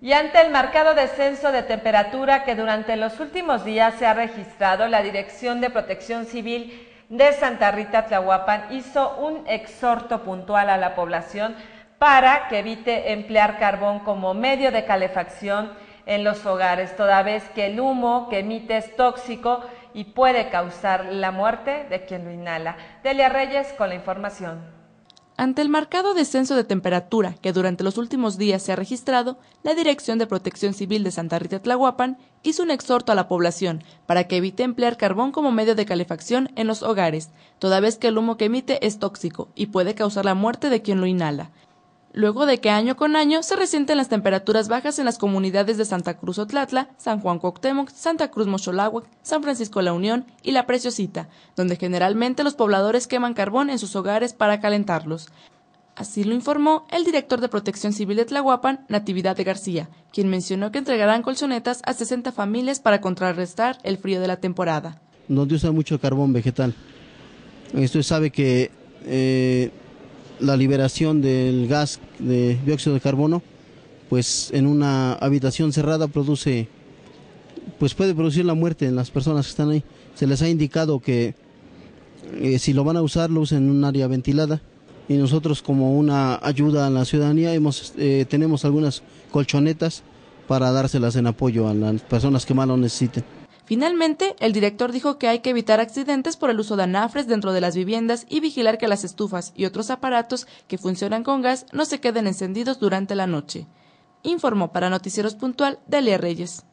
Y ante el marcado descenso de temperatura que durante los últimos días se ha registrado, la Dirección de Protección Civil de Santa Rita Tlahuapan hizo un exhorto puntual a la población para que evite emplear carbón como medio de calefacción en los hogares, toda vez que el humo que emite es tóxico y puede causar la muerte de quien lo inhala. Delia Reyes con la información. Ante el marcado descenso de temperatura que durante los últimos días se ha registrado, la Dirección de Protección Civil de Santa Rita Tlahuapan hizo un exhorto a la población para que evite emplear carbón como medio de calefacción en los hogares, toda vez que el humo que emite es tóxico y puede causar la muerte de quien lo inhala luego de que año con año se resienten las temperaturas bajas en las comunidades de Santa Cruz Otlatla, San Juan Coctemoc, Santa Cruz Mocholáhuac, San Francisco La Unión y La Preciosita, donde generalmente los pobladores queman carbón en sus hogares para calentarlos. Así lo informó el director de Protección Civil de Tlahuapan, Natividad de García, quien mencionó que entregarán colchonetas a 60 familias para contrarrestar el frío de la temporada. se usa mucho carbón vegetal. Esto sabe que eh, la liberación del gas de dióxido de carbono, pues en una habitación cerrada produce, pues puede producir la muerte en las personas que están ahí. Se les ha indicado que eh, si lo van a usar, lo usen en un área ventilada. Y nosotros como una ayuda a la ciudadanía hemos, eh, tenemos algunas colchonetas para dárselas en apoyo a las personas que más lo necesiten. Finalmente, el director dijo que hay que evitar accidentes por el uso de anafres dentro de las viviendas y vigilar que las estufas y otros aparatos que funcionan con gas no se queden encendidos durante la noche. Informó para Noticieros Puntual Delia Reyes.